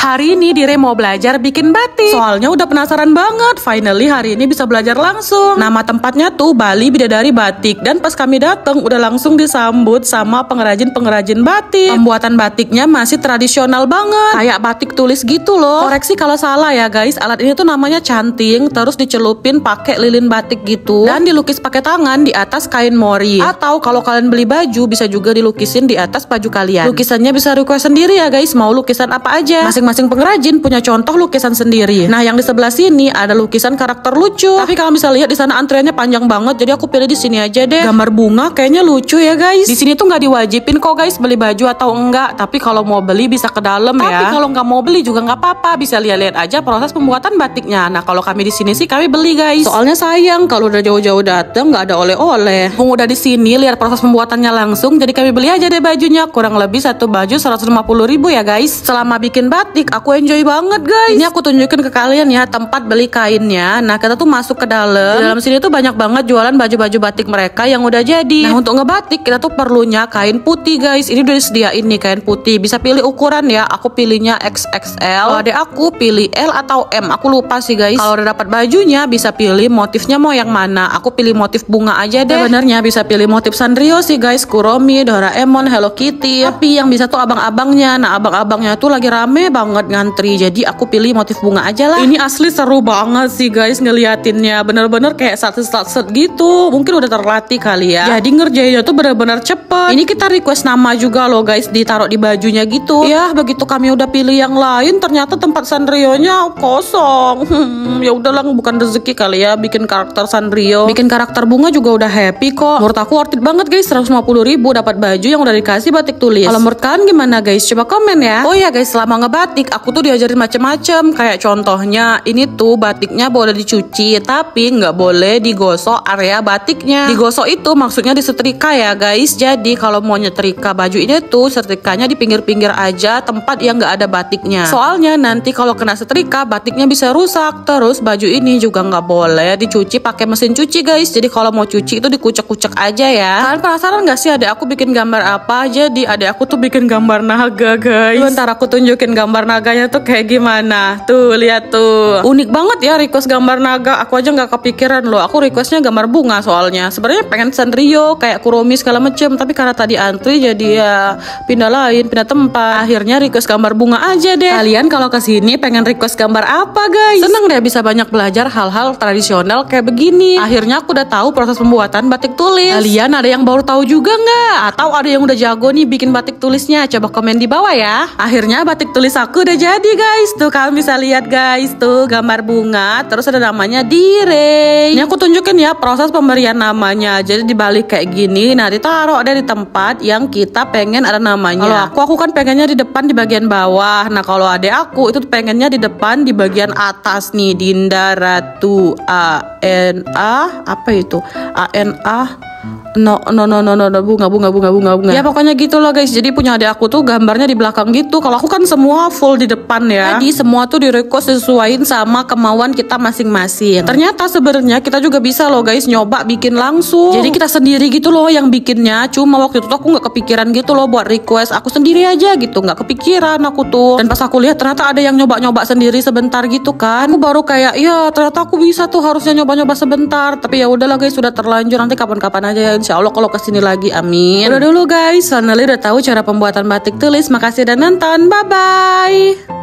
Hari ini Dire mau belajar bikin batik. Soalnya udah penasaran banget. Finally hari ini bisa belajar langsung. Nama tempatnya tuh Bali Bidadari Batik. Dan pas kami dateng udah langsung disambut sama pengrajin-pengrajin batik. Pembuatan batiknya masih tradisional banget. Kayak batik tulis gitu loh. Koreksi kalau salah ya guys. Alat ini tuh namanya canting. Terus dicelupin pakai lilin batik gitu. Dan dilukis pakai tangan di atas kain mori. Atau kalau kalian beli baju bisa juga dilukisin di atas baju kalian. Lukisannya bisa request sendiri ya guys. Mau lukisan apa aja. masing masing-masing pengrajin punya contoh lukisan sendiri. Nah, yang di sebelah sini ada lukisan karakter lucu. Tapi kalau bisa lihat di sana antreannya panjang banget, jadi aku pilih di sini aja deh. Gambar bunga kayaknya lucu ya guys. Di sini tuh nggak diwajibin kok guys beli baju atau enggak. Tapi kalau mau beli bisa ke dalam ya. Tapi kalau nggak mau beli juga nggak apa-apa, bisa lihat-lihat aja proses pembuatan batiknya. Nah, kalau kami di sini sih kami beli guys. Soalnya sayang kalau udah jauh-jauh datang nggak ada oleh-oleh. Mau udah di sini lihat proses pembuatannya langsung, jadi kami beli aja deh bajunya. Kurang lebih satu baju 150 ribu ya guys. Selama bikin batik cantik aku enjoy banget guys ini aku tunjukin ke kalian ya tempat beli kainnya nah kita tuh masuk ke dalam di dalam sini tuh banyak banget jualan baju-baju batik mereka yang udah jadi nah untuk ngebatik kita tuh perlunya kain putih guys ini udah disediain nih kain putih bisa pilih ukuran ya aku pilihnya XXL kalau ada aku pilih L atau M aku lupa sih guys kalau udah dapat bajunya bisa pilih motifnya mau yang mana aku pilih motif bunga aja deh sebenarnya bisa pilih motif Sanrio sih guys Kuromi Doraemon Hello Kitty tapi yang bisa tuh abang-abangnya nah abang-abangnya tuh lagi rame banget banget ngantri jadi aku pilih motif bunga aja lah ini asli seru banget sih guys ngeliatinnya bener-bener kayak satu satset set gitu mungkin udah terlatih kali ya jadi ngerjainnya tuh bener-bener cepet ini kita request nama juga loh guys ditaruh di bajunya gitu ya begitu kami udah pilih yang lain ternyata tempat Sanrio-nya kosong hmm, ya udahlah bukan rezeki kali ya bikin karakter Sanrio bikin karakter bunga juga udah happy kok menurut aku worth it banget guys 150 ribu dapat baju yang udah dikasih batik tulis kalau menurut kalian gimana guys coba komen ya oh ya guys selama ngebat batik aku tuh diajarin macem-macem kayak contohnya ini tuh batiknya boleh dicuci tapi nggak boleh digosok area batiknya digosok itu maksudnya disetrika ya guys jadi kalau mau nyetrika baju ini tuh setrikanya di pinggir-pinggir aja tempat yang nggak ada batiknya soalnya nanti kalau kena setrika batiknya bisa rusak terus baju ini juga nggak boleh dicuci pakai mesin cuci guys jadi kalau mau cuci itu dikucek-kucek aja ya kalian penasaran nggak sih ada aku bikin gambar apa jadi ada aku tuh bikin gambar naga guys Lu ntar aku tunjukin gambar gambar naganya tuh kayak gimana tuh lihat tuh unik banget ya request gambar naga aku aja nggak kepikiran loh aku requestnya gambar bunga soalnya sebenarnya pengen Sanrio kayak Kuromi segala macem tapi karena tadi antri jadi ya pindah lain pindah tempat akhirnya request gambar bunga aja deh kalian kalau kesini pengen request gambar apa guys seneng deh bisa banyak belajar hal-hal tradisional kayak begini akhirnya aku udah tahu proses pembuatan batik tulis kalian ada yang baru tahu juga nggak atau ada yang udah jago nih bikin batik tulisnya coba komen di bawah ya akhirnya batik tulis aku Aku udah jadi guys Tuh kalian bisa lihat guys Tuh gambar bunga Terus ada namanya dire Ini aku tunjukin ya proses pemberian namanya Jadi dibalik kayak gini Nah ditaruh ada di tempat yang kita pengen ada namanya Kalau aku, aku kan pengennya di depan di bagian bawah Nah kalau ada aku itu pengennya di depan di bagian atas nih Dinda Ratu A N A Apa itu A N A no no no no no, no bunga bunga bunga bunga bunga ya pokoknya gitu loh guys jadi punya adik aku tuh gambarnya di belakang gitu kalau aku kan semua full di depan ya jadi semua tuh di request sesuaiin sama kemauan kita masing-masing ternyata sebenarnya kita juga bisa loh guys nyoba bikin langsung jadi kita sendiri gitu loh yang bikinnya cuma waktu itu tuh aku nggak kepikiran gitu loh buat request aku sendiri aja gitu nggak kepikiran aku tuh dan pas aku lihat ternyata ada yang nyoba-nyoba sendiri sebentar gitu kan aku baru kayak ya ternyata aku bisa tuh harusnya nyoba-nyoba sebentar tapi ya udahlah guys sudah terlanjur nanti kapan-kapan aja ya Insya Allah kalau kesini lagi amin Udah dulu guys Soalnya udah tahu cara pembuatan batik tulis Makasih dan nonton Bye bye